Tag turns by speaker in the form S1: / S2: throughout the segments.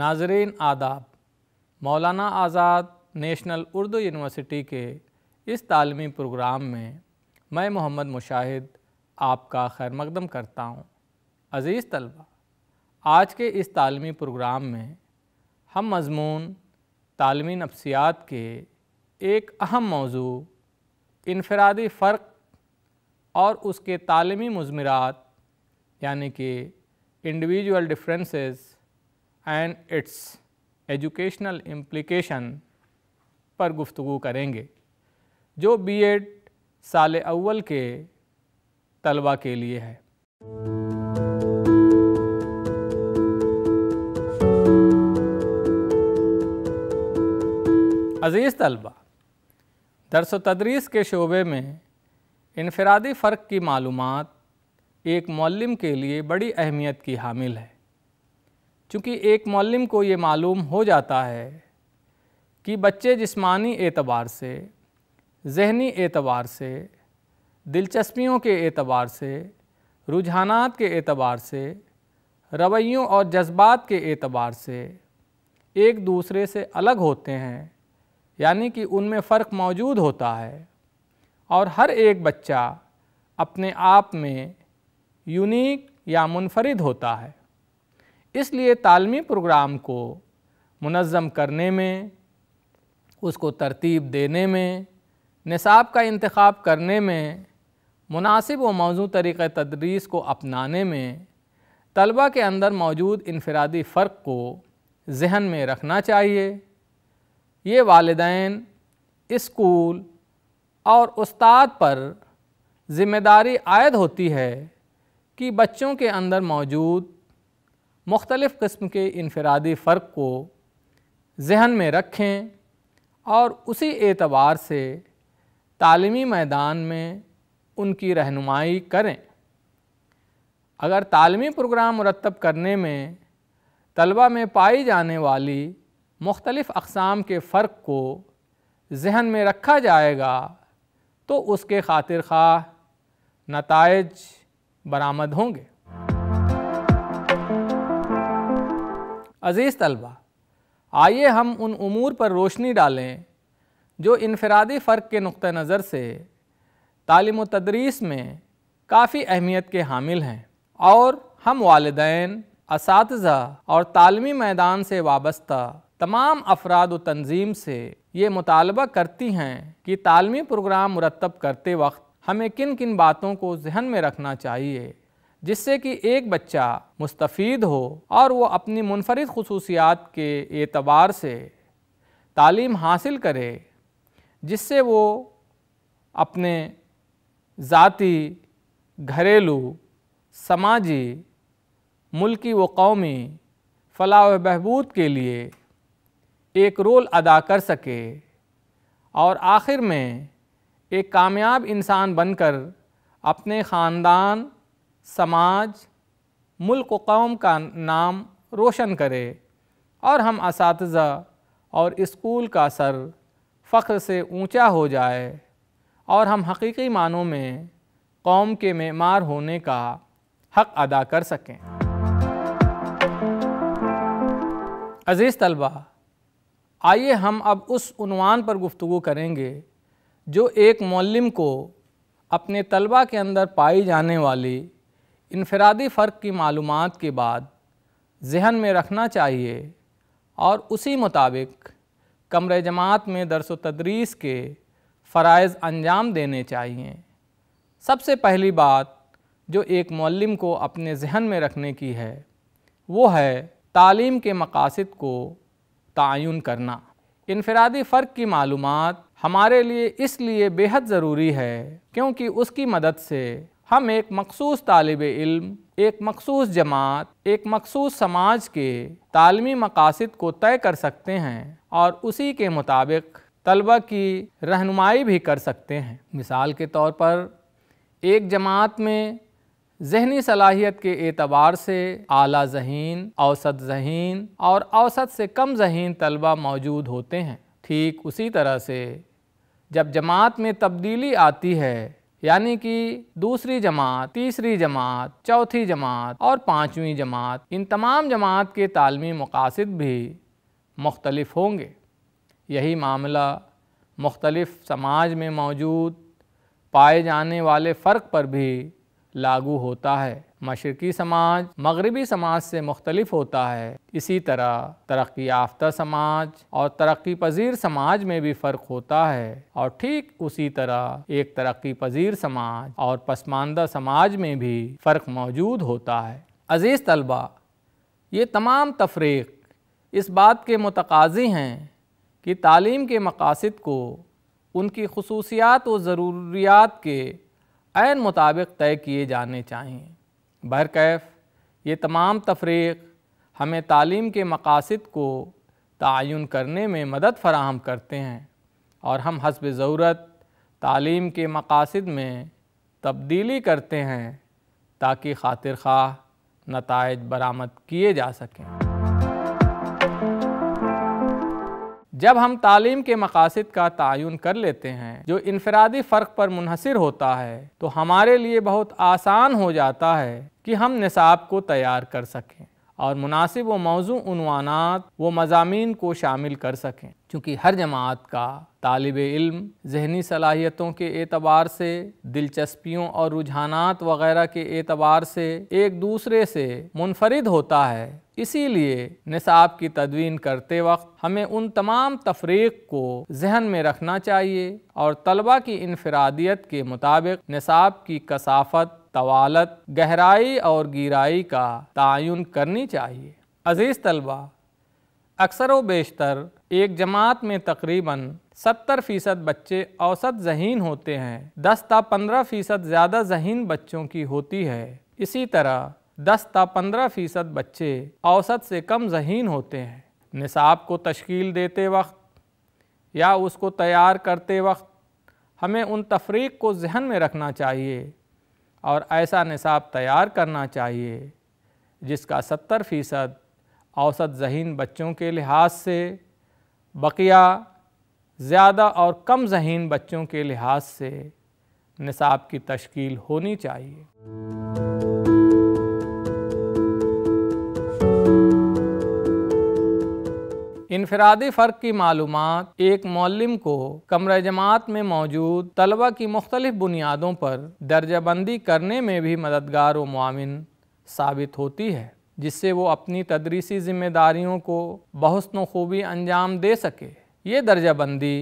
S1: नाजरीन आदाब मौलाना आज़ाद नेशनल उर्दू यूनिवर्सिटी के इस तालमी प्रोग्राम में मैं मोहम्मद मुशाहिद आपका खैर मकदम करता हूँ अज़ीज़ तलबा आज के इस तालमी प्रोग्राम में हम मजमून तालमी नफ्सियात के एक अहम मौजू इनफरादी फ़र्क और उसके तालमी मजमरात यानी कि individual differences and its educational implication पर गुफ्तु करेंगे जो बी एड साल अव्वल के तलबा के लिए है अज़ीज़ तलबा दरस तदरीस के शोबे में इनफरादी फ़र्क की मालूम एक मौलम के लिए बड़ी अहमियत की हामिल है चूँकि एक मौलम को ये मालूम हो जाता है कि बच्चे जिस्मानी एतबार से जहनी एतबार से दिलचस्पियों के एतबार से रुझानात के एतबार से रवैयों और जज्बात के एतबार से एक दूसरे से अलग होते हैं यानी कि उनमें फ़र्क मौजूद होता है और हर एक बच्चा अपने आप में यूनिक या मुनफरद होता है इसलिए तालमी प्रोग्राम को मनज़म करने में उसको तरतीब देने में निसाब का इंतखब करने में मुनासिब व मौजू तरीक़ तदरीस को अपनाने में तलबा के अंदर मौजूद इनफरादी फ़र्क को जहन में रखना चाहिए ये वालदे इस्कूल और उस्ताद पर ज़िम्मेदारी आयद होती है कि बच्चों के अंदर मौजूद मुख्तलिफ़ कस्म के इनफरादी फ़र्क को जहन में रखें और उसी एतबार से तालीमी मैदान में उनकी रहनुमाई करें अगर तालीमी प्रोग्राम मुरतब करने में तलबा में पाई जाने वाली मुख्तलिफ़ अकसाम के फ़र्क को जहन में रखा जाएगा तो उसके खातिर खा नतज बरामद होंगे अज़ीज़ तलबा आइए हम उन अमूर पर रोशनी डालें जो इनफरादी फ़र्क के नुक नज़र से तालीम तदरीस में काफ़ी अहमियत के हामिल हैं और हम वालदेन इस और तालमी मैदान से वाबस्ता तमाम अफराद तंजीम से ये मुतालबा करती हैं कि तालमी प्रोग्राम मुरतब करते वक्त हमें किन किन बातों को जहन में रखना चाहिए जिससे कि एक बच्चा मुस्तफ़ हो और वो अपनी मुनफरद खसूसियात के एतबार से तालीम हासिल करे जिससे वो अपने ज़ाती घरेलू समाजी मुल्की व कौमी फलाह बहबूद के लिए एक रोल अदा कर सके और आखिर में एक कामयाब इंसान बनकर अपने ख़ानदान समाज मुल्क कौम का नाम रोशन करे और हम इस और इस्कूल का सर फ़ख्र से ऊंचा हो जाए और हम हकीकी मानों में कौम के मेमार होने का हक़ अदा कर सकें अज़ीज़ तलबा आइए हम अब उस उनवान पर गुफ्तु करेंगे जो एक मौलम को अपने तलबा के अंदर पाई जाने वाली इनफरादी फ़र्क की मालूम के बाद जहन में रखना चाहिए और उसी मुताबिक कमर जमात में दरस तदरीस के फ़रज़ अंजाम देने चाहिए सबसे पहली बात जो एक मौलम को अपने जहन में रखने की है वो है तालीम के मकासद को तयन करना इनफरादी फ़र्क की मालूम हमारे लिए इसलिए बेहद ज़रूरी है क्योंकि उसकी मदद से हम एक मखसूस तालब इल्म एक मखसूस जमात एक मखसूस समाज के तालमी मकासद को तय कर सकते हैं और उसी के मुताबिक तलबा की रहनुमाई भी कर सकते हैं मिसाल के तौर पर एक जमात में जहनी सलाहियत के एतबार से आला जहन औसत जहन और औसत से कम जहन तलबा मौजूद होते हैं ठीक उसी तरह से जब जमात में तब्दीली आती है यानी कि दूसरी जमात तीसरी जमात चौथी जमात और पाँचवीं जमात इन तमाम जमात के तालमी मकासद भी मुख्तलफ होंगे यही मामला मुख्तलफ़ समाज में मौजूद पाए जाने वाले फ़र्क पर भी लागू होता है मशरक़ी समाज मगरबी समाज से मुख्तलिफ होता है इसी तरह तरक्की याफ्ता समाज और तरक्की पजीर समाज में भी फ़र्क होता है और ठीक उसी तरह एक तरक्की पजीर समाज और पसमानदा समाज में भी फ़र्क मौजूद होता है अज़ीज़ तलबा ये तमाम तफरीक इस बात के मतकाजी हैं कि तालीम के मकासद को उनकी खसूसियात व ज़रूरियात के मुताबिक तय किए जाने चाहिए बरकैफ़ ये तमाम तफरीक हमें तालीम के मकासद को तयन करने में मदद फ़राहम करते हैं और हम हसब ज़रूरत तालीम के मकासद में तब्दीली करते हैं ताकि खातिर खा नतज बरामद किए जा सकें जब हम तालीम के मकासद का तयन कर लेते हैं जो इनफरादी फ़र्क पर मुनहसर होता है तो हमारे लिए बहुत आसान हो जाता है कि हम निसाब को तैयार कर सकें और मुनासिब व मौजूनवाना व मजामी को शामिल कर सकें चूँकि हर जमात का तालब इल्म जहनी सलाहियतों के एतबार से दिलचस्पियों और रुझान वगैरह के एतबार से एक दूसरे से मुनफरद होता है इसीलिए निसाब की तदवीन करते वक्त हमें उन तमाम तफरीक को जहन में रखना चाहिए और तलबा की इनफरादियत के मुताबिक निसाब की कसाफत तवालत गहराई और गिराई का तयन करनी चाहिए अज़ीज़ तलबा अक्सर व बेशतर एक जमात में तकरीबन 70 फ़ीसद बच्चे औसत जहीन होते हैं 10 ता 15 फ़ीसद ज़्यादा जहीन बच्चों की होती है इसी तरह 10 ता 15 फ़ीसद बच्चे औसत से कम जहीन होते हैं निसाब को तश्कील देते वक्त या उसको तैयार करते वक्त हमें उन तफरीक को जहन में रखना चाहिए और ऐसा निसाब तैयार करना चाहिए जिसका 70 फ़ीसद औसत जहीन बच्चों के लिहाज से बकिया ज़्यादा और कम जहीन बच्चों के लिहाज से निसाब की तश्कील होनी चाहिए इनफरादी फ़र्क की मालूम एक मौलम को कमर जमात में मौजूद तलबा की मुख्तलिफ बुनियादों पर दर्जाबंदी करने में भी मददगार व मामिन साबित होती है जिससे वो अपनी तदरीसी ज़िम्मेदारियों को बहसन खूबी अंजाम दे सके ये दर्जाबंदी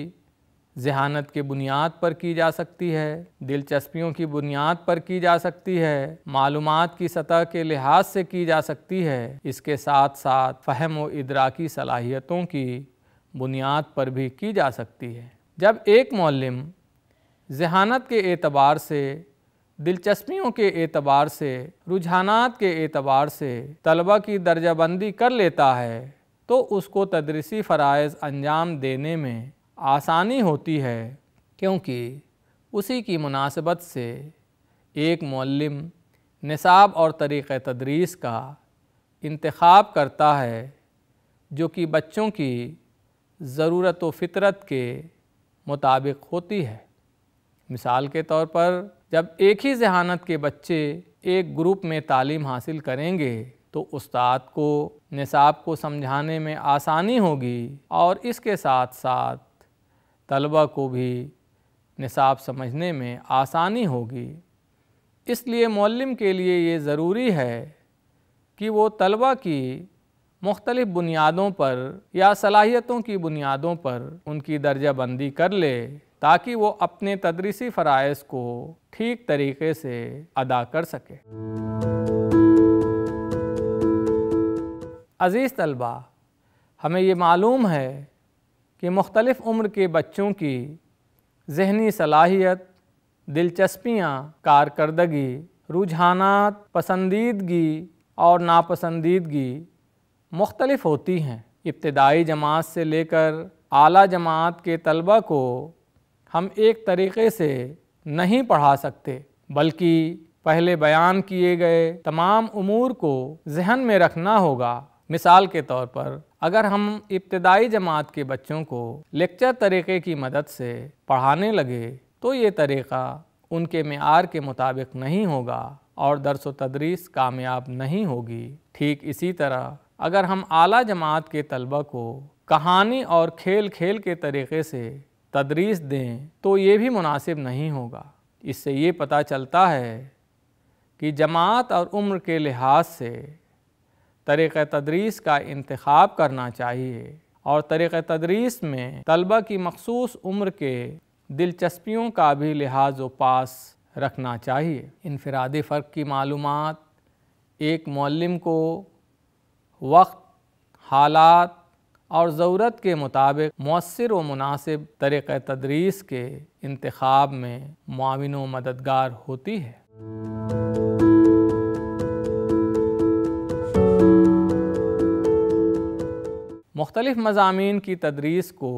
S1: जहानत के बुनियाद पर की जा सकती है दिलचस्पियों की बुनियाद पर की जा सकती है मालूम की सतह के लिहाज से की जा सकती है इसके साथ साथ फहम व इदराकी सलाहियतों की बुनियाद पर भी की जा सकती है जब एक मौलम जहानत के एतबार से दिलचस्पियों के एतबार से रुझानात के एतबार से तलबा की दर्जाबंदी कर लेता है तो उसको तदरीसी फ़रज़ अंजाम देने में आसानी होती है क्योंकि उसी की मुनासिबत से एक मल्लम निसाब और तरीक़ तदरीस का इंतखब करता है जो कि बच्चों की ज़रूरत व फितरत के मुताबिक होती है मिसाल के तौर पर जब एक ही जहानत के बच्चे एक ग्रुप में तालीम हासिल करेंगे तो उस्ताद को निसाब को समझाने में आसानी होगी और इसके साथ साथ तलबा को भी निसाब समझने में आसानी होगी इसलिए मौलम के लिए ये ज़रूरी है कि वो तलबा की मुख्तलिफ़ बुनियादों पर या सलाहियतों की बुनियादों पर उनकी दर्जा बंदी कर ले ताकि वो अपने तदरीसी फ़रज़ को ठीक तरीके से अदा कर सके अज़ीज़ तलबा हमें ये मालूम है कि मुख्तलिफ़ उम्र के बच्चों की जहनी सलाहियत दिलचस्पियाँ कारकर्दगी रुझानात पसंदीदगी और नापसंदीदगी मुख्तलफ होती हैं इब्तदाई जमात से लेकर आला जमात के तलबा को हम एक तरीक़े से नहीं पढ़ा सकते बल्कि पहले बयान किए गए तमाम अमूर को जहन में रखना होगा मिसाल के तौर पर अगर हम इब्तदाई जमात के बच्चों को लेक्चर तरीक़े की मदद से पढ़ाने लगे तो ये तरीक़ा उनके मैार के मुताबिक नहीं होगा और दरस व तदरीस कामयाब नहीं होगी ठीक इसी तरह अगर हम आला जमात के तलबा को कहानी और खेल खेल के तरीक़े से तदरीस दें तो ये भी मुनासिब नहीं होगा इससे ये पता चलता है कि जमात और उम्र के लिहाज से तरीक़ तदरीस का इंतखब करना चाहिए और तरीक़ तदरीस में तलबा की मखसूस उम्र के दिलचस्पियों का भी लिहाज व पास रखना चाहिए इनफरादी फ़र्क की मालूम एक मौलम को वक्त हालात और ज़रूरत के मुताबिक मौसर व मुनासिब तरीक़ तदरीस के इंतखब में माविन मददगार होती है मुख्तलिफ़ मजामी की तदरीस को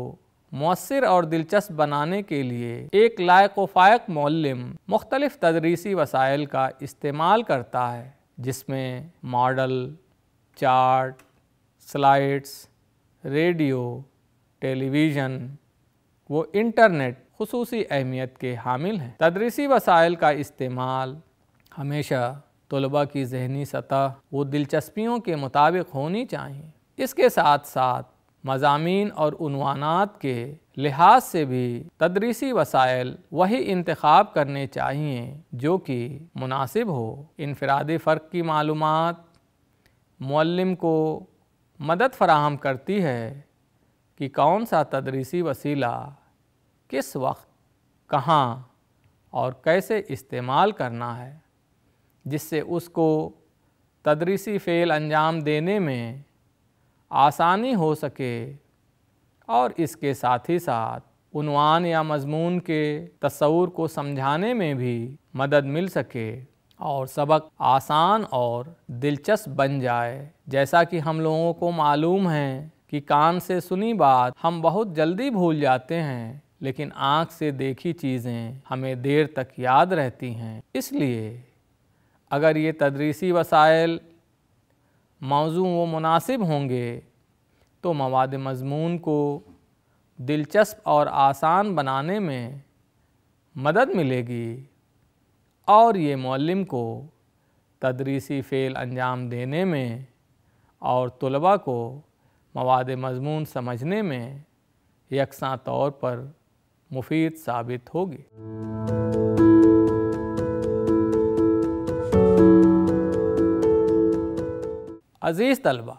S1: मौसर और दिलचस्प बनाने के लिए एक लायक फ़ायक मौलम मुख्तलिफ़ तदरीसी वसाइल का इस्तेमाल करता है जिसमें model chart slides radio television व इंटरनेट खसूस अहमियत के हामिल हैं तदरीसी वसाइल का इस्तेमाल हमेशा तलबा की जहनी सतह व दिलचस्पियों के मुताबिक होनी चाहिए इसके साथ साथ मजामी और के लिहाज से भी तदरीसी वसाइल वही इंतखब करने चाहिए जो कि मुनासिब हो इनफरादी फ़र्क की मालूम मल्लम को मदद फराहम करती है कि कौन सा तदरीसी वसीला किस वक्त कहाँ और कैसे इस्तेमाल करना है जिससे उसको तदरीसी फ़ेल अंजाम देने में आसानी हो सके और इसके साथ ही साथ उनवान या मजमून के तस्वूर को समझाने में भी मदद मिल सके और सबक आसान और दिलचस्प बन जाए जैसा कि हम लोगों को मालूम है कि कान से सुनी बात हम बहुत जल्दी भूल जाते हैं लेकिन आँख से देखी चीज़ें हमें देर तक याद रहती हैं इसलिए अगर ये तदरीसी वसाइल मौजू व मुनासिब होंगे तो मवाद मज़मून को दिलचस्प और आसान बनाने में मदद मिलेगी और ये मौलम को तदरीसी फ़ेल अंजाम देने में और तलबा को मवाद मज़मून समझने में यकसा तौर पर मुफीद साबित होगी अज़ीज़ तलबा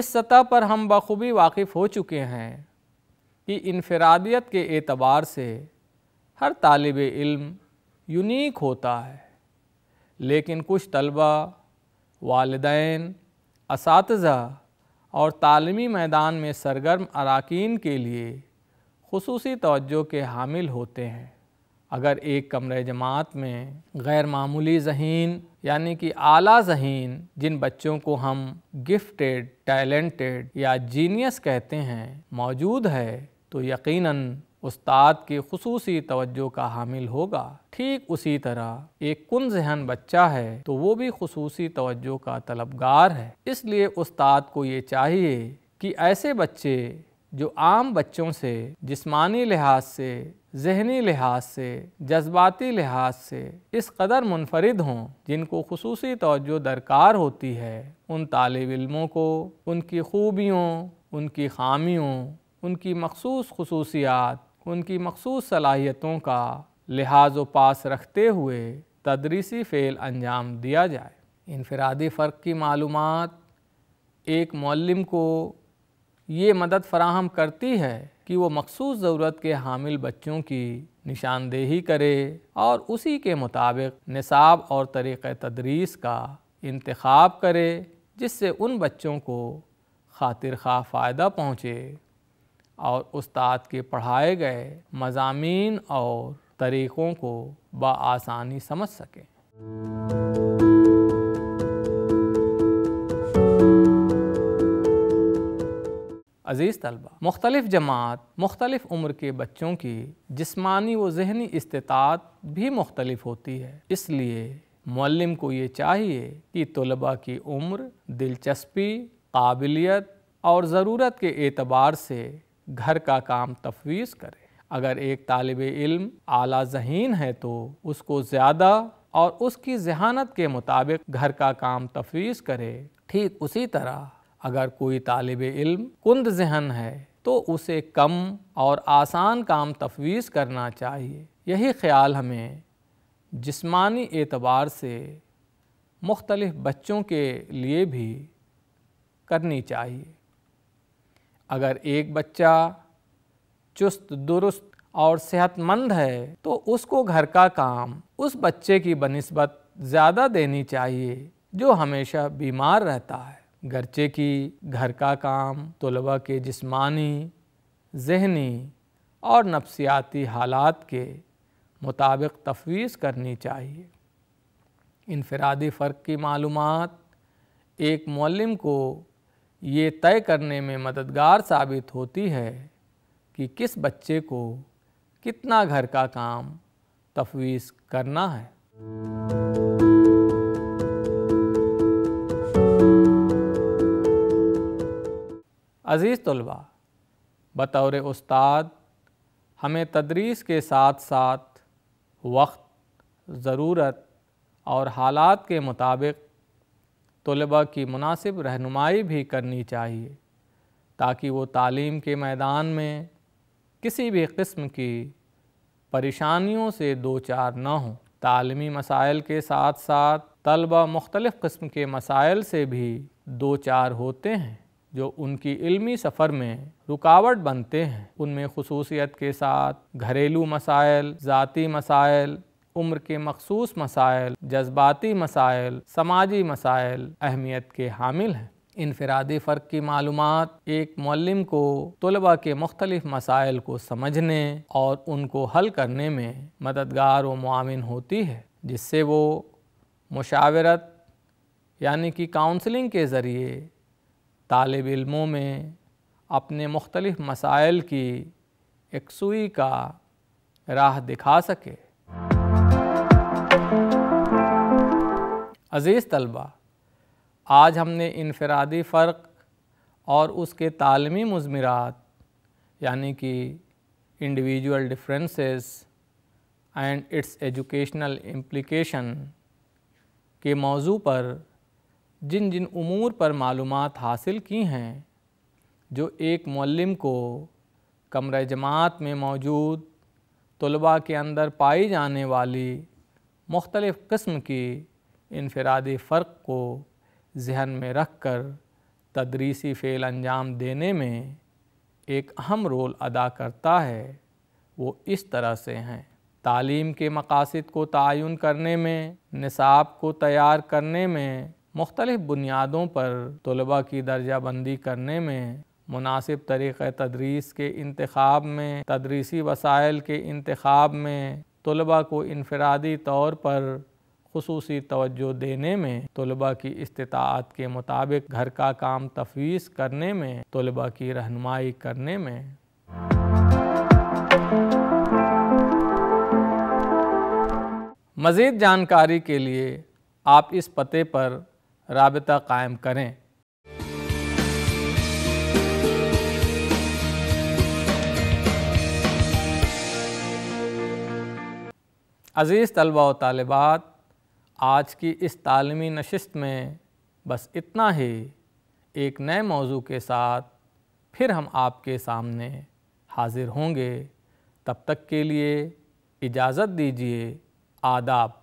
S1: इस सतह पर हम बखूबी वाकिफ़ हो चुके हैं कि इनफरादियत के एतबार से हर तालब इल्म यूनिक होता है लेकिन कुछ तलबा वालदेन इस और तालीमी मैदान में सरगर्म अरकान के लिए खसूस तोज्जो के हामिल होते हैं अगर एक कमरे जमात में गैर मामूली जहीन यानी कि आला जहीन जिन बच्चों को हम गिफ्टेड टैलेंटेड या जीनियस कहते हैं मौजूद है तो यकीनन उस्ताद की खसूसी तवज्जो का हामिल होगा ठीक उसी तरह एक कन जहन बच्चा है तो वो भी खसूसी तवज्जो का तलबगार है इसलिए उस्ताद को ये चाहिए कि ऐसे बच्चे जो आम बच्चों से जिस्मानी लिहाज से जहनी लिहाज से जज्बाती लिहाज से इस कदर मुनफरद हों जिनको खसूसी तोज्जो दरकार होती है उन तालब इलमों को उनकी खूबियों उनकी खामियों उनकी मखसूस खसूसियात उनकी मखसूस सलाहियतों का लिहाज व पास रखते हुए तदरीसी फ़ेल अंजाम दिया जाए इनफरादी फ़र्क की मालूम एक मौलम को ये मदद फराहम करती है कि वो मखसूस ज़रूरत के हामिल बच्चों की निशानदेही करे और उसी के मुताबिक निसाब और तरीक़ तदरीस का इंतखब करे जिससे उन बच्चों को खातिर खा फ़ायदा पहुँचे और उस्ताद के पढ़ाए गए मजामी और तरीक़ों को बसानी समझ सकें अज़ीज़ तलबा मुख्तलिफ़ जमात मुख्तलिफ़ उम्र के बच्चों की जिसमानी व जहनी इस्तात भी मुख्तलिफ होती है इसलिए मल्लम को ये चाहिए कि तलबा की उम्र दिलचस्पी काबिलियत और ज़रूरत के एतबार से घर का काम तफवीज़ करे अगर एक तालब इल्म आला जहीन है तो उसको ज़्यादा और उसकी जहानत के मुताबिक घर का काम तफवीज़ करे ठीक उसी तरह अगर कोई तालब इल्म कुंद जहन है तो उसे कम और आसान काम तफवीज़ करना चाहिए यही ख्याल हमें जिस्मानी एतबार से मुख्तलिफ़ बच्चों के लिए भी करनी चाहिए अगर एक बच्चा चुस्त दुरुस्त और सेहतमंद है तो उसको घर का काम उस बच्चे की बनस्बत ज़्यादा देनी चाहिए जो हमेशा बीमार रहता है गर्चे की घर का काम तलबा के जिस्मानी जहनी और नफसियाती हालात के मुताबिक तफवीज़ करनी चाहिए इनफरादी फ़र्क की मालूम एक मौलम को ये तय करने में मददगार साबित होती है कि किस बच्चे को कितना घर का काम तफवीज़ करना है अज़ीज़ तलबा बतौर उस्ताद हमें तदरीस के साथ साथ वक्त ज़रूरत और हालात के मुताबिक तलबा की मुनासिब रहनुमाई भी करनी चाहिए ताकि वो तालीम के मैदान में किसी भी कस्म की परेशानियों से दो चार ना हों तालमी मसाइल के साथ साथ तलबा मुख्तलिफ़ कस्म के मसाइल से भी दो चार होते हैं जो उनकी इल्मी सफ़र में रुकावट बनते हैं उनमें खसूसियत के साथ घरेलू मसाइल ज़ाती मसाइल उम्र के मखसूस मसाइल जज्बाती मसाइल समाजी मसाइल अहमियत के हामिल हैं इनफरादी फ़र्क की मालूम एक मलम को तलबा के मुख्तलिफ मसाइल को समझने और उनको हल करने में मददगार व मामिन होती है जिससे वो मुशावरत यानी कि काउंसलिंग के ज़रिए तालब इलमों में अपने मुख्तलिफ़ मसाइल की एक सुई का राह दिखा सके अज़ीज़ तलबा आज हमने इनफरादी फ़र्क और उसके तालमी मजमरात यानी कि individual differences and its educational implication के मौजू पर जिन जिन उमूर पर मालूम हासिल की हैं जो एक मौलम को कमर जमात में मौजूद तलबा के अंदर पाई जाने वाली मुख्तलफ़ कस्म की इनफरादी फ़र्क को जहन में रख कर तदरीसी फ़ेल अंजाम देने में एक अहम रोल अदा करता है वो इस तरह से हैं तालीम के मकासद को तयन करने में निसाब को तैयार करने में मुख्तलिफ़ बुनियादों पर तलबा की दर्जा बंदी करने में मुनासिब तरीक़ तदरीस के इंतखब में तदरीसी वसाइल के इंतखब में तलबा को इनफरादी तौर पर खसूस तोज्जो देने में तलबा की इस्तात के मुताबिक घर का काम तफवीज़ करने में तलबा की रहनुमाई करने में मज़ीद जानकारी के लिए आप इस पते पर रबता कायम करें अज़ीज़ तलबा व तालबात आज की इस तालमी नशस्त में बस इतना ही एक नए मौजू के साथ फिर हम आपके सामने हाजिर होंगे तब तक के लिए इजाज़त दीजिए आदाब